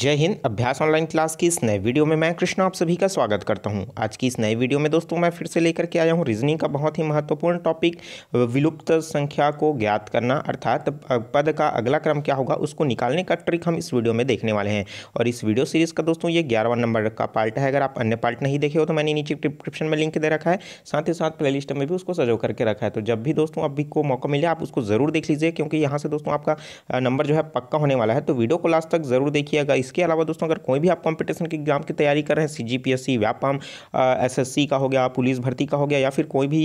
जय हिंद अभ्यास online class की इस नए वीडियो में मैं कृष्णा आप सभी का स्वागत करता हूं आज की इस नए वीडियो में दोस्तों मैं फिर से लेकर के आया हूं रीजनिंग का बहुत ही महत्वपूर्ण टॉपिक विलुप्त संख्या को ज्ञात करना अर्थात पद का अगला क्रम क्या होगा उसको निकालने का ट्रिक हम इस वीडियो में देखने वाले हैं और इस वीडियो सीरीज़ का दोस्तों ये ग्यारहवा नंबर का पार्ट है अगर आप अन्य पार्ट नहीं देखे हो तो मैंने नीचे डिस्क्रिप्शन में लिंक दे रखा है साथ ही साथ प्ले में भी उसको सजो करके रखा है तो जब भी दोस्तों अभी को मौका मिले आप उसको ज़रूर देख लीजिए क्योंकि यहाँ से दोस्तों आपका नंबर जो है पक्का होने वाला है तो वीडियो को लास्ट तक ज़रूर देखिएगा इसके अलावा दोस्तों अगर कोई भी आप कॉम्पिटिशन के एग्जाम की तैयारी कर रहे हैं C G P S C Vyapam S S C का हो गया पुलिस भर्ती का हो गया या फिर कोई भी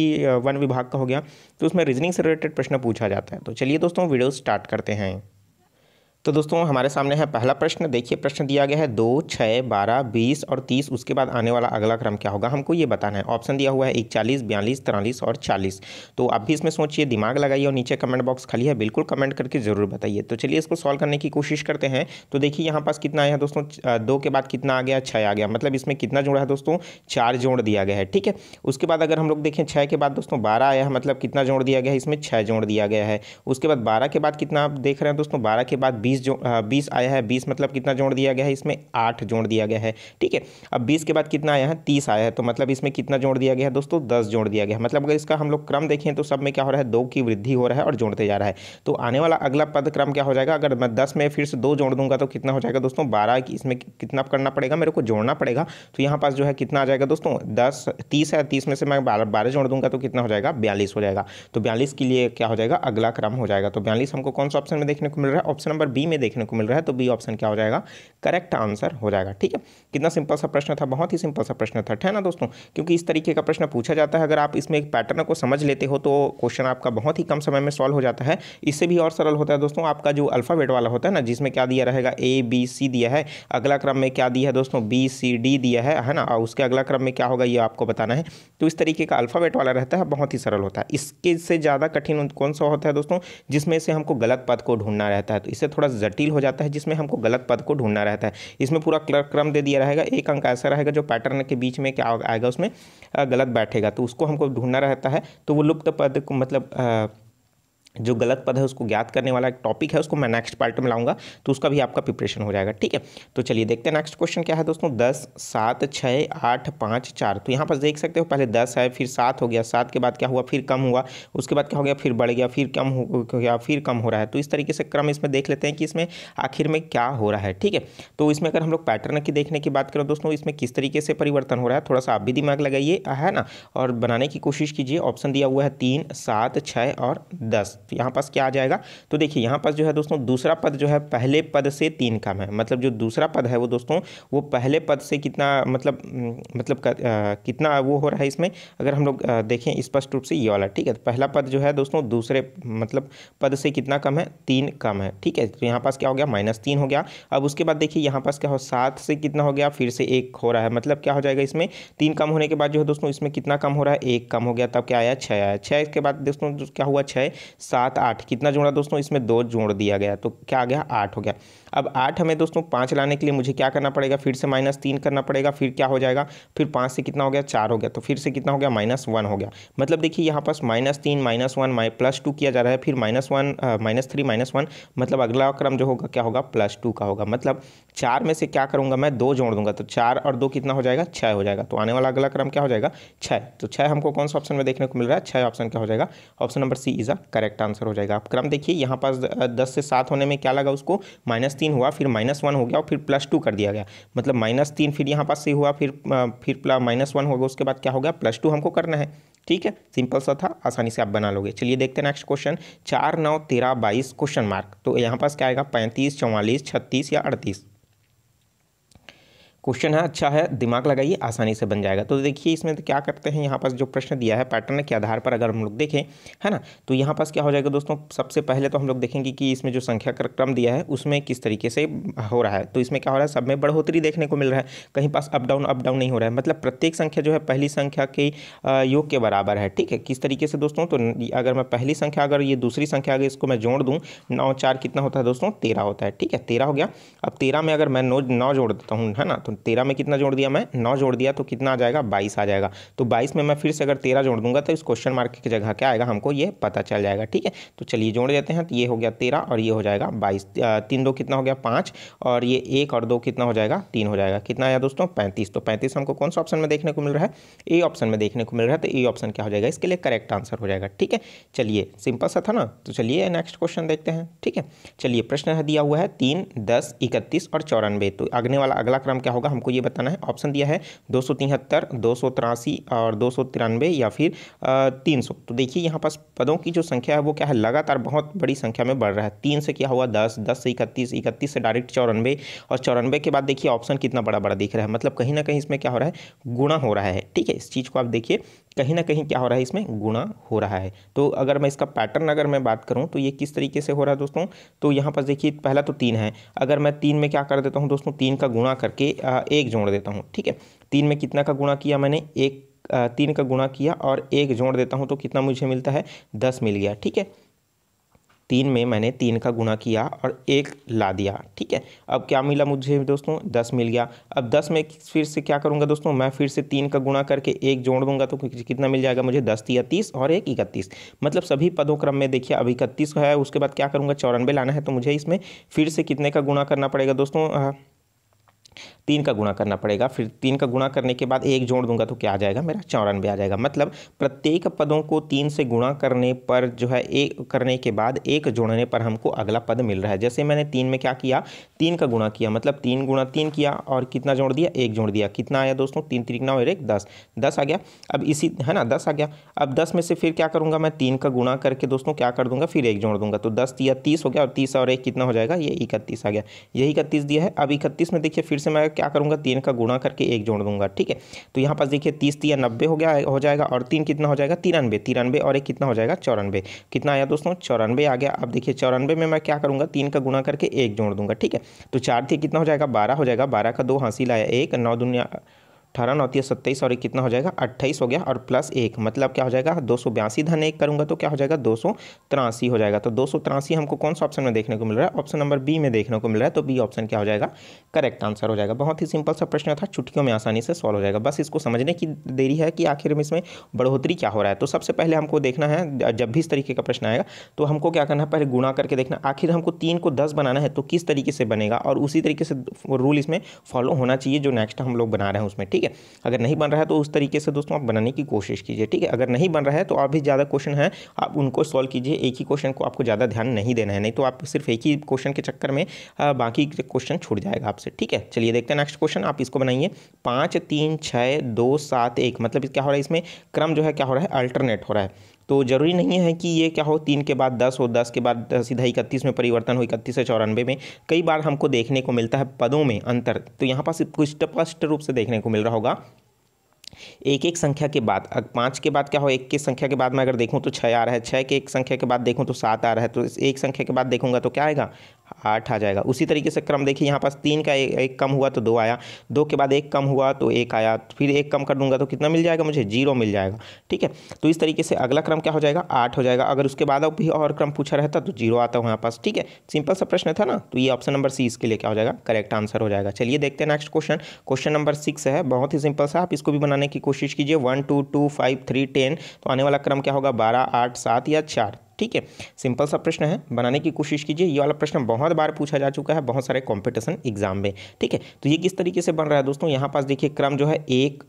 वन विभाग का हो गया तो उसमें रीजनिंग से रिलेटेड प्रश्न पूछा जाता है तो चलिए दोस्तों वीडियो स्टार्ट करते हैं तो दोस्तों हमारे सामने है पहला प्रश्न देखिए प्रश्न दिया गया है दो छः बारह बीस और तीस उसके बाद आने वाला अगला क्रम क्या होगा हमको ये बताना है ऑप्शन दिया हुआ है एक चालीस बयालीस तिरालीस और चालीस तो आप भी इसमें सोचिए दिमाग लगाइए और नीचे कमेंट बॉक्स खाली है बिल्कुल कमेंट करके ज़रूर बताइए तो चलिए इसको सॉल्व करने की कोशिश करते हैं तो देखिए यहाँ पास कितना आया दोस्तों दो के बाद कितना आ गया छः आ गया मतलब इसमें कितना जोड़ा है दोस्तों चार जोड़ दिया गया है ठीक है उसके बाद अगर हम लोग देखें छः के बाद दोस्तों बारह आया मतलब कितना जोड़ दिया गया है इसमें छः जोड़ दिया गया है उसके बाद बारह के बाद कितना आप देख रहे हैं दोस्तों बारह के बाद बीस बीस जो हाँ, बीस आया है बीस मतलब कितना जोड़ दिया गया है इसमें आठ जोड़ दिया गया है ठीक है अब बीस के बाद कितना आया है तीस आया है तो मतलब इसमें कितना जोड़ दिया गया है दोस्तों दस जोड़ दिया गया है मतलब अगर इसका हम लोग क्रम देखें तो सब में क्या हो रहा है दो की वृद्धि हो रहा है और जोड़ते जा रहा है तो आने वाला अगला पद क्रम क्या हो जाएगा अगर मैं दस में फिर से दो जोड़ दूंगा तो कितना हो जाएगा दोस्तों बारह की इसमें कितना करना पड़ेगा मेरे को जोड़ना पड़ेगा तो यहाँ पास जो है कितना आ जाएगा दोस्तों दस तीस है तीस में से मैं बारह बारह जोड़ दूंगा तो कितना हो जाएगा बयालीस हो जाएगा तो बयालीस के लिए क्या हो जाएगा अगला क्रम हो जाएगा तो बयालीस हमको कौन सा ऑप्शन में देखने को मिल रहा है ऑप्शन नंबर बी में देखने को मिल रहा है तो बी ऑप्शन क्या हो जाएगा करेक्ट आंसर हो जाएगा ठीक है कितना सिंपल सा प्रश्न था बहुत ही सिंपल सा प्रश्न था ठीक है ना दोस्तों क्योंकि इस तरीके का प्रश्न पूछा जाता है अगर आप इसमें एक पैटर्न को समझ लेते हो तो क्वेश्चन आपका बहुत ही कम समय में सॉल्व हो जाता है इससे भी और सरल होता है दोस्तों आपका जो अल्फ़ाबेट वाला होता है ना जिसमें क्या दिया रहेगा ए बी सी दिया है अगला क्रम में क्या दिया है दोस्तों बी सी डी दिया है है ना और उसके अगला क्रम में क्या होगा ये आपको बताना है तो इस तरीके का अल्फ़ाबेट वाला रहता है बहुत ही सरल होता है इसके से ज़्यादा कठिन कौन सा होता है दोस्तों जिसमें से हमको गलत पद को ढूंढना रहता है तो इससे थोड़ा थोड़ा जटिल हो जाता है जिसमें हमको गलत पद को ढूंढना रहता है इसमें पूरा क्रम दे दिया रहेगा एक अंक ऐसा रहेगा जो पैटर्न के बीच में क्या आएगा उसमें गलत बैठेगा तो उसको हमको ढूंढना रहता है तो वो लुप्त पद को मतलब जो गलत पद है उसको ज्ञात करने वाला एक टॉपिक है उसको मैं नेक्स्ट पार्ट में लाऊंगा तो उसका भी आपका प्रिपरेशन हो जाएगा ठीक है तो चलिए देखते हैं नेक्स्ट क्वेश्चन क्या है दोस्तों दस सात छः आठ पाँच चार तो यहाँ पर देख सकते हो पहले दस है फिर सात हो गया सात के बाद क्या हुआ फिर कम हुआ उसके बाद क्या हो गया फिर बढ़ गया फिर कम हो गया फिर कम हो रहा है तो इस तरीके से क्रम इसमें देख लेते हैं कि इसमें आखिर में क्या हो रहा है ठीक है तो इसमें अगर हम लोग पैटर्न की देखने की बात करें दोस्तों इसमें किस तरीके से परिवर्तन हो रहा है थोड़ा सा आप भी दिमाग लगाइए है ना और बनाने की कोशिश कीजिए ऑप्शन दिया हुआ है तीन सात छः और दस तो यहाँ पास क्या आ जाएगा तो देखिए यहाँ पास जो है दोस्तों दूसरा पद जो है पहले पद से तीन कम है मतलब जो दूसरा पद है वो दोस्तों वो पहले पद से कितना मतलब मतलब कर, आ, कितना वो हो रहा है इसमें अगर हम लोग देखें स्पष्ट रूप से ये वाला ठीक है तो पहला पद जो है दोस्तों दूसरे मतलब पद से कितना कम है तीन कम है ठीक है तो यहाँ पास क्या हो गया माइनस तीन हो गया अब उसके बाद देखिए यहाँ पास क्या हो सात से कितना हो गया फिर से एक हो रहा है मतलब क्या हो जाएगा इसमें तीन कम होने के बाद जो है दोस्तों इसमें कितना कम हो रहा है एक कम हो गया तब क्या आया छः आया छः के बाद दोस्तों क्या हुआ छः सात आठ कितना जोड़ा दोस्तों इसमें दो जोड़ दिया गया तो क्या आ गया आठ हो गया अब आठ हमें दोस्तों पाँच लाने के लिए मुझे क्या करना पड़ेगा फिर से माइनस तीन करना पड़ेगा फिर क्या हो जाएगा फिर पाँच से कितना हो गया चार हो गया तो फिर से कितना हो गया माइनस वन हो गया मतलब देखिए यहाँ पास माइनस तीन माइनस वन माइ प्लस टू किया जा रहा है फिर minus one minus three minus one मतलब अगला क्रम जो होगा क्या होगा प्लस टू का होगा मतलब चार में से क्या करूँगा मैं दो जोड़ दूंगा तो चार और दो कितना हो जाएगा छः हो जाएगा तो आने वाला अगला क्रम क्या हो जाएगा छः तो छः हमको कौन सा ऑप्शन में देखने को मिल रहा है छः ऑप्शन क्या हो जाएगा option number C is a correct answer हो जाएगा आप क्रम देखिए यहाँ पास दस से सात होने में क्या लगा उसको माइनस तीन हुआ फिर माइनस वन हो गया और फिर प्लस टू कर दिया गया मतलब माइनस तीन फिर यहाँ पास से हुआ फिर फिर माइनस वन हो गया उसके बाद क्या हो गया प्लस टू हमको करना है ठीक है सिंपल सा था आसानी से आप बना लोगे चलिए देखते हैं नेक्स्ट क्वेश्चन चार नौ तेरह बाईस क्वेश्चन मार्क तो यहाँ पास क्या आएगा पैंतीस चौवालीस छत्तीस या अड़तीस क्वेश्चन है अच्छा है दिमाग लगाइए आसानी से बन जाएगा तो देखिए इसमें तो क्या करते हैं यहाँ पास जो प्रश्न दिया है पैटर्न के आधार पर अगर हम लोग देखें है ना तो यहाँ पास क्या हो जाएगा दोस्तों सबसे पहले तो हम लोग देखेंगे कि इसमें जो संख्या का क्रम दिया है उसमें किस तरीके से हो रहा है तो इसमें क्या हो रहा है सब में बढ़ोतरी देखने को मिल रहा है कहीं पास अप डाउन अप डाउन नहीं हो रहा है मतलब प्रत्येक संख्या जो है पहली संख्या के योग के बराबर है ठीक है किस तरीके से दोस्तों तो अगर मैं पहली संख्या अगर ये दूसरी संख्या अगर इसको मैं जोड़ दूँ नौ चार कितना होता है दोस्तों तेरह होता है ठीक है तेरह हो गया अब तेरह में अगर मैं नौ नौ जोड़ देता हूँ है ना तो तेरह में कितना जोड़ दिया मैं नौ जोड़ दिया तो कितना आ जाएगा बाईस आ जाएगा तो बाईस में मैं फिर से अगर तेरह जोड़ दूंगा तो इस क्वेश्चन मार्क की जगह क्या आएगा हमको ये पता चल जाएगा ठीक है तो चलिए जोड़ देते हैं तो ये हो गया तेरह और ये हो जाएगा बाईस तीन दो कितना हो गया पाँच और ये एक और दो कितना हो जाएगा तीन हो जाएगा कितना आया दोस्तों पैंतीस तो पैंतीस हमको कौन सा ऑप्शन में देखने को मिल रहा है ए ऑप्शन में देखने को मिल रहा है तो ए ऑप्शन क्या हो जाएगा इसके लिए करेक्ट आंसर हो जाएगा ठीक है चलिए सिंपल सा था ना तो चलिए नेक्स्ट क्वेश्चन देखते हैं ठीक है चलिए प्रश्न दिया हुआ है तीन दस इकतीस और चौरानवे तो आगने वाला अगला क्रम क्या होगा होगा तो हमको ये बताना है ऑप्शन दिया है दो सौ सौ और दो या फिर तीन तो देखिए यहाँ पास पदों की जो संख्या है वो क्या है लगातार बहुत बड़ी संख्या में बढ़ रहा है तीन से क्या हुआ दस दस से इकतीस इकतीस से डायरेक्ट चौरानवे और चौरानवे के बाद देखिए ऑप्शन कितना बड़ा बड़ा दिख रहा है मतलब कहीं ना कहीं इसमें क्या हो रहा है गुणा हो रहा है ठीक है इस चीज़ को आप देखिए कहीं ना कहीं क्या हो रहा है इसमें गुणा हो रहा है तो अगर मैं इसका पैटर्न अगर मैं बात करूँ तो ये किस तरीके से हो रहा है दोस्तों तो यहाँ पर देखिए पहला तो तीन है अगर मैं तीन में क्या कर देता हूँ दोस्तों तीन का गुणा करके एक जोड़ देता हूँ ठीक है तीन में कितना का गुणा किया मैंने एक तीन का गुणा किया और एक जोड़ देता हूँ तो कितना मुझे मिलता है दस मिल गया ठीक है तीन में मैंने तीन का गुणा किया और एक ला दिया ठीक है अब क्या मिला मुझे दोस्तों दस मिल गया अब दस में फिर से क्या करूँगा दोस्तों मैं फिर से तीन का गुणा करके एक जोड़ दूंगा तो कितना मिल जाएगा मुझे दस या तीस और एक इकतीस मतलब सभी पदों क्रम में देखिए अब इकतीस है उसके बाद क्या करूँगा चौरानवे लाना है तो मुझे इसमें फिर से कितने का गुणा करना पड़ेगा दोस्तों तीन का गुणा करना पड़ेगा फिर तीन का गुणा करने के बाद एक जोड़ दूंगा तो क्या आ जाएगा मेरा चौरानवे आ जाएगा मतलब प्रत्येक पदों को तीन से गुणा करने पर जो है एक करने के बाद एक जोड़ने पर हमको अगला पद मिल रहा है जैसे मैंने तीन में क्या किया तीन का गुणा किया मतलब तीन गुणा तीन किया और कितना जोड़ दिया एक जोड़ दिया कितना आया दोस्तों तीन तीन और एक दस दस आ गया अब इसी है ना दस आ गया अब दस में से फिर क्या करूँगा मैं तीन का गुणा करके दोस्तों क्या कर दूंगा फिर एक जोड़ दूंगा तो दस दिया तीस हो गया और तीस और एक कितना हो जाएगा ये इकतीस आ गया यही इकतीस दिया है अब इकतीस में देखिए फिर से मैं क्या करूँगा तीन का गुणा करके एक जोड़ दूंगा ठीक है तो यहाँ पास देखिए तीस तीन नब्बे हो गया हो जाएगा और तीन कितना हो जाएगा तिरानवे तिरानवे और एक कितना हो जाएगा चौरानबे कितना आया दोस्तों चौरानवे आ गया अब देखिए चौरानबे में मैं क्या करूँगा तीन का गुणा करके एक जोड़ दूंगा ठीक है तो चार थी कितना हो जाएगा बारह हो जाएगा बारह का दो हासिल आया एक नौ दुनिया अठारह नौतीस सत्ताईस और एक कितना हो जाएगा अट्ठाईस हो गया और प्लस एक मतलब क्या हो जाएगा दो सौ बयासी धन एक करूँगा तो क्या हो जाएगा दो सौ तिरासी हो जाएगा तो दो सौ तिरासी हमको कौन सा ऑप्शन में देखने को मिल रहा है ऑप्शन नंबर बी में देखने को मिल रहा है तो बी ऑप्शन क्या हो जाएगा करेक्ट आंसर हो जाएगा बहुत ही सिंपल सा प्रश्न था छुट्टियों में आसानी से सॉल्व हो जाएगा बस इसको समझने की देरी है कि आखिर में इसमें बढ़ोतरी क्या हो रहा है तो सबसे पहले हमको देखना है जब भी इस तरीके का प्रश्न आएगा तो हमको क्या करना है पहले गुणा करके देखना आखिर हमको तीन को दस बनाना है तो किस तरीके से बनेगा और उसी तरीके से रूल इसमें फॉलो होना चाहिए जो नेक्स्ट हम लोग बना रहे हैं उसमें ठीक है अगर नहीं बन रहा है तो उस तरीके से दोस्तों आप बनाने की कोशिश कीजिए ठीक है अगर नहीं बन रहा है तो आप भी ज़्यादा क्वेश्चन है आप उनको सॉल्व कीजिए एक ही क्वेश्चन को आपको ज़्यादा ध्यान नहीं देना है नहीं तो आप सिर्फ एक ही क्वेश्चन के चक्कर में बाकी क्वेश्चन छूट जाएगा आपसे ठीक है चलिए देखते हैं नेक्स्ट क्वेश्चन आप इसको बनाइए पाँच तीन छः दो सात एक मतलब क्या हो रहा है इसमें क्रम जो है क्या हो रहा है अल्टरनेट हो रहा है तो ज़रूरी नहीं है कि ये क्या हो तीन के बाद दस हो दस के बाद सीधा इकतीस में परिवर्तन हो इकतीस से चौरानवे में कई बार हमको देखने को मिलता है पदों में अंतर तो यहाँ पास स्पष्ट रूप से देखने को मिल रहा होगा एक एक संख्या के बाद अगर पाँच के बाद क्या हो एक के संख्या के बाद मैं अगर देखूं तो छः आ रहा है छः के एक संख्या के बाद देखूं तो सात आ रहा है तो एक संख्या के बाद देखूंगा तो क्या आएगा आठ आ जाएगा उसी तरीके से क्रम देखिए यहाँ पास तीन का एक, एक कम हुआ तो दो आया दो के बाद एक कम हुआ तो एक आया तो फिर एक कम कर दूंगा तो कितना मिल जाएगा मुझे जीरो मिल जाएगा ठीक है तो इस तरीके से अगला क्रम क्या हो जाएगा आठ हो जाएगा अगर उसके बाद भी और क्रम पूछा रहता तो जीरो आता हूँ यहाँ पास ठीक है सिंपल सा प्रश्न था ना तो ये ऑप्शन नंबर सी इसके लिए क्या हो जाएगा करेक्ट आंसर हो जाएगा चलिए देखते हैं next question question number six है बहुत ही सिंपल सा आप इसको भी बनाने की कोशिश कीजिए one two two five three ten तो आने वाला क्रम क्या होगा बारह आठ सात या चार ठीक है सिंपल सा प्रश्न है बनाने की कोशिश कीजिए ये वाला प्रश्न बहुत बार पूछा जा चुका है बहुत सारे कॉम्पिटिशन एग्जाम में ठीक है तो ये किस तरीके से बन रहा है दोस्तों यहाँ पास देखिए क्रम जो है एक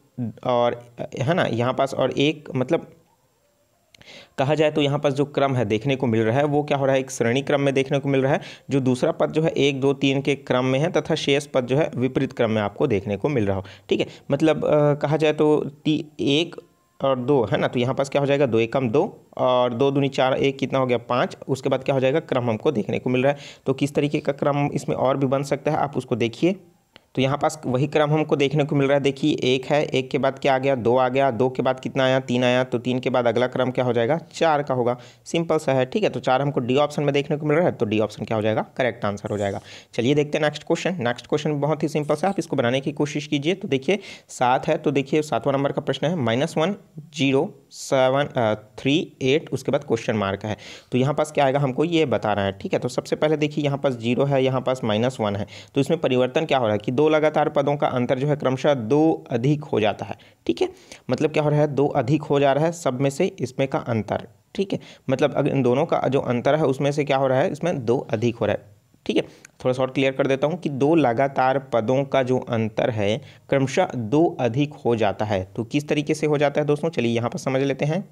और है ना यहाँ पास और एक मतलब कहा जाए तो यहाँ पास जो क्रम है देखने को मिल रहा है वो क्या हो रहा है एक श्रेणी क्रम में देखने को मिल रहा है जो दूसरा पद जो है एक दो तीन के क्रम में है तथा शेष पद जो है विपरीत क्रम में आपको देखने को मिल रहा हो ठीक है मतलब आ, कहा जाए तो एक और दो है ना तो यहाँ पास क्या हो जाएगा दो एकम दो और दो दूनी चार एक कितना हो गया पाँच उसके बाद क्या हो जाएगा क्रम हमको देखने को मिल रहा है तो किस तरीके का क्रम इसमें और भी बन सकता है आप उसको देखिए तो यहाँ पास वही क्रम हमको देखने को मिल रहा है देखिए एक है एक के बाद क्या आ गया दो आ गया दो के बाद कितना आया तीन आया तो तीन के बाद अगला क्रम क्या हो जाएगा चार का होगा सिंपल सा है ठीक है तो चार हमको डी ऑप्शन में देखने को मिल रहा है तो डी ऑप्शन क्या हो जाएगा करेक्ट आंसर हो जाएगा चलिए देखते हैं नेक्स्ट क्वेश्चन नेक्स्ट क्वेश्चन बहुत ही सिंपल सा आप इसको बनाने की कोशिश कीजिए तो देखिए सात है तो देखिए सातवां नंबर का प्रश्न है minus one zero seven three eight उसके बाद क्वेश्चन मार्क है तो यहाँ पास क्या आएगा हमको ये बता रहा है ठीक है तो सबसे पहले देखिए यहाँ पास जीरो है यहाँ पास माइनस वन है तो इसमें परिवर्तन क्या हो रहा है कि दो लगातार पदों का अंतर जो है क्रमशः दो अधिक हो जाता है ठीक है मतलब क्या हो रहा है दो अधिक हो जा रहा है सब में से इसमें का अंतर ठीक है मतलब अगर इन दोनों का जो अंतर है उसमें से क्या हो रहा है इसमें दो अधिक हो रहा है ठीक है थोड़ा सा और क्लियर कर देता हूँ कि दो लगातार पदों का जो अंतर है क्रमशः दो अधिक हो जाता है तो किस तरीके से हो जाता है दोस्तों चलिए यहाँ पर समझ लेते हैं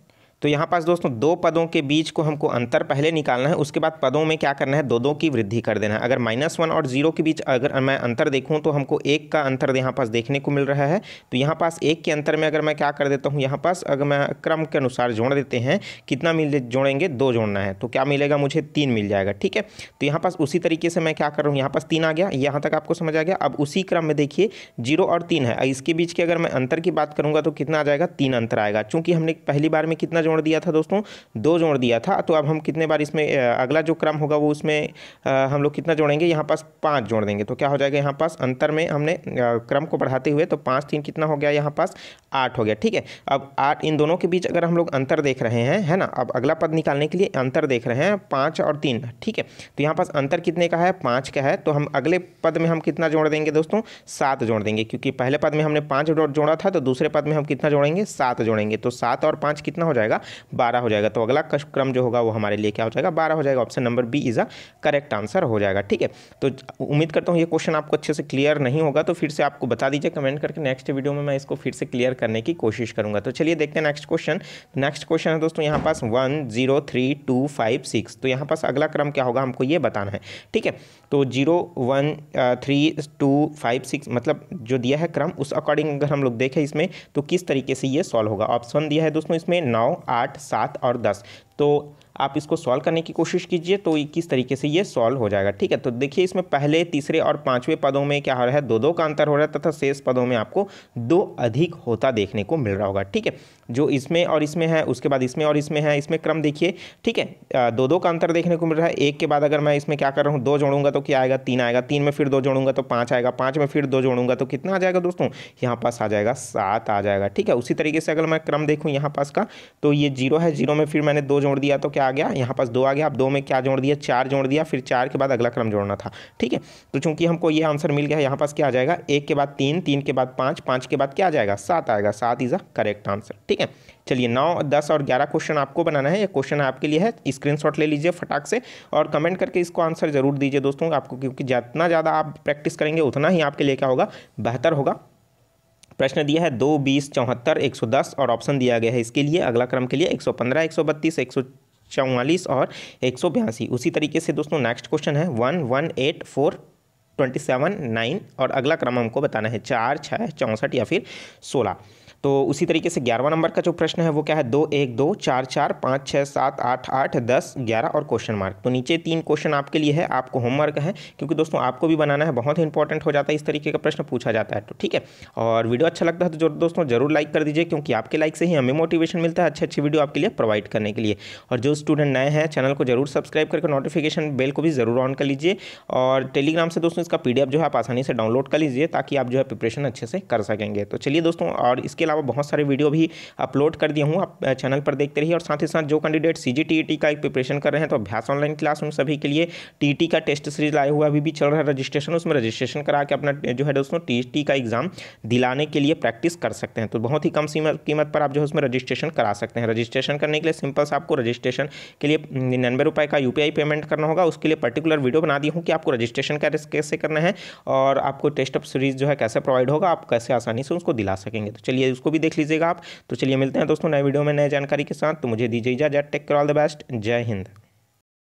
तो यहाँ पास दोस्तों दो पदों के बीच को हमको अंतर पहले निकालना है उसके बाद पदों में क्या करना है दो दो की वृद्धि कर देना है अगर माइनस वन और जीरो के बीच अगर मैं अंतर देखूँ तो हमको एक का अंतर यहाँ पास देखने को मिल रहा है तो यहाँ पास एक के अंतर में अगर मैं क्या कर देता हूँ यहाँ पास अगर मैं क्रम के अनुसार जोड़ देते हैं कितना मिल जोड़ेंगे दो जोड़ना है तो क्या मिलेगा मुझे तीन मिल जाएगा ठीक है तो यहाँ पास उसी तरीके से मैं क्या कर रहा हूँ यहाँ पास तीन आ गया यहाँ तक आपको समझ आ गया अब उसी क्रम में देखिए जीरो और तीन है इसके बीच के अगर मैं अंतर की बात करूँगा तो कितना आ जाएगा तीन अंतर आएगा चूँकि हमने पहली बार में कितना जोड़ दिया था दोस्तों दो जोड़ दिया था तो अब हम कितने बार इसमें अगला जो क्रम होगा वो उसमें हम लोग कितना जोड़ेंगे यहाँ पास पाँच जोड़ देंगे तो क्या हो जाएगा यहाँ पास अंतर में हमने क्रम को बढ़ाते हुए तो पाँच तीन कितना हो गया यहाँ पास आठ हो गया ठीक है अब आठ इन दोनों के बीच अगर हम लोग अंतर देख रहे हैं है ना अब अगला पद निकालने के लिए अंतर देख रहे हैं पाँच और तीन ठीक है तो यहाँ पास अंतर कितने का है पाँच का है तो हम अगले पद में हम कितना जोड़ देंगे दोस्तों सात जोड़ देंगे क्योंकि पहले पद में हमने पाँच जोड़ा था तो दूसरे पद में हम कितना जोड़ेंगे सात जोड़ेंगे तो सात और पाँच कितना हो जाएगा जाएगा बारह हो जाएगा तो अगला क्रम जो होगा वो हमारे लिए क्या हो जाएगा बारह हो जाएगा option number B is a correct answer हो जाएगा ठीक है तो उम्मीद करता हूँ ये क्वेश्चन आपको अच्छे से क्लियर नहीं होगा तो फिर से आपको बता दीजिए कमेंट करके नेक्स्ट वीडियो में मैं इसको फिर से क्लियर करने की कोशिश करूँगा तो चलिए देखते हैं नेक्स्ट क्वेश्चन नेक्स्ट क्वेश्चन है दोस्तों यहाँ पास one zero three two five six तो यहाँ पास अगला क्रम क्या होगा हमको ये बताना है ठीक है तो zero one three two five six मतलब जो दिया है क्रम उस अकॉर्डिंग अगर हम लोग देखें इसमें तो किस तरीके से ये सॉल्व होगा ऑप्शन दिया है दोस्तों इसमें नौ आठ सात और दस तो आप इसको सॉल्व करने की कोशिश कीजिए तो किस तरीके से ये सॉल्व हो जाएगा ठीक है तो देखिए इसमें पहले तीसरे और पाँचवें पदों में क्या हो रहा है दो दो का अंतर हो रहा है तथा शेष पदों में आपको दो अधिक होता देखने को मिल रहा होगा ठीक है जो इसमें और इसमें है उसके बाद इसमें और इसमें है इसमें क्रम देखिए ठीक है दो दो का अंतर देखने को मिल रहा है एक के बाद अगर मैं इसमें क्या कर रहा हूँ दो जोड़ूंगा तो क्या आएगा तीन आएगा तीन में फिर दो जोड़ूंगा तो पाँच आएगा पाँच में फिर दो जोड़ूंगा तो कितना आ जाएगा दोस्तों यहाँ पास आ जाएगा सात आ जाएगा ठीक है उसी तरीके से अगर मैं क्रम देखूँ यहाँ पास का तो ये जीरो है जीरो में फिर मैंने दो जोड़ दिया तो क्या आ गया यहाँ पास दो आ गया अब दो में क्या जोड़ दिया चार जोड़ दिया फिर चार के बाद अगला क्रम जोड़ना था ठीक है तो चूंकि हमको ये आंसर मिल गया यहाँ पास क्या आ जाएगा एक के बाद तीन तीन के बाद पाँच पाँच के बाद क्या आ जाएगा सात आएगा सात इज़ अ करेक्ट आंसर ठीक ठीक है चलिए नौ दस और ग्यारह क्वेश्चन आपको बनाना है ये क्वेश्चन आपके लिए है स्क्रीन ले लीजिए फटाक से और कमेंट करके इसको आंसर जरूर दीजिए दोस्तों आपको क्योंकि जितना ज़्यादा आप प्रैक्टिस करेंगे उतना ही आपके लिए क्या होगा बेहतर होगा प्रश्न दिया है दो बीस चौहत्तर एक सौ दस और ऑप्शन दिया गया है इसके लिए अगला क्रम के लिए एक सौ पंद्रह एक सौ बत्तीस एक सौ चौवालीस और एक सौ बयासी उसी तरीके से दोस्तों नेक्स्ट क्वेश्चन है one one eight four twenty seven nine और अगला क्रम हमको बताना है चार छः चौंसठ या फिर सोलह तो उसी तरीके से ग्यारहवा नंबर का जो प्रश्न है वो क्या है दो एक दो चार चार पाँच छः सात आठ आठ दस ग्यारह और क्वेश्चन मार्क तो नीचे तीन क्वेश्चन आपके लिए है आपको होमवर्क है क्योंकि दोस्तों आपको भी बनाना है बहुत ही इंपॉर्टेंट हो जाता है इस तरीके का प्रश्न पूछा जाता है तो ठीक है और वीडियो अच्छा लगता है तो दोस्तों जरूर लाइक कर दीजिए क्योंकि आपके लाइक से ही हमें मोटिवेशन मिलता है अच्छे अच्छी वीडियो आपके लिए प्रोवाइड करने के लिए और जो स्टूडेंट नए हैं चैनल को जरूर सब्सक्राइब करके नोटिफिकेशन बेल को भी जरूर ऑन कर लीजिए और टेलीग्राम से दोस्तों इसका पीडीएफ जो है आप आसानी से डाउनलोड कर लीजिए ताकि आप जो है प्रिपरेशन अच्छे से कर सकेंगे तो चलिए दोस्तों और इसके अलावा बहुत सारे वीडियो भी अपलोड कर दिया हूँ आप चैनल पर देखते रहिए और साथ ही साथ जो कैंडिडेट सी जी का एक प्रिपरेशन कर रहे हैं तो अभ्यास ऑनलाइन क्लास उन सभी के लिए टी का टेस्ट सीरीज लाया हुआ अभी भी चल रहा है रजिस्ट्रेशन उसमें रजिस्ट्रेशन करा के अपना जो है दोस्तों टी का एग्ज़ाम दिलाने के लिए प्रैक्टिस कर सकते हैं तो बहुत ही कम कीमत पर आप जो है उसमें रजिस्ट्रेशन करा सकते हैं रजिस्ट्रेशन करने के लिए सिंपल से आपको रजिस्ट्रेशन के लिए निन्यानवे रुपए का यूपीआई पेमेंट करना होगा उसके लिए पर्टिकुलर वीडियो बना दी हूँ कि आपको रजिस्ट्रेशन कैसे करना है और आपको टेस्ट ऑफ सीरीज़ जो है कैसे प्रोवाइड होगा आप कैसे आसानी से उसको दिला सकेंगे तो चलिए उसको भी देख लीजिएगा आप तो चलिए मिलते हैं दोस्तों नए वीडियो में नए जानकारी के साथ तो मुझे दीजिए इजाजत टेक कर ऑल द बेस्ट जय हिंद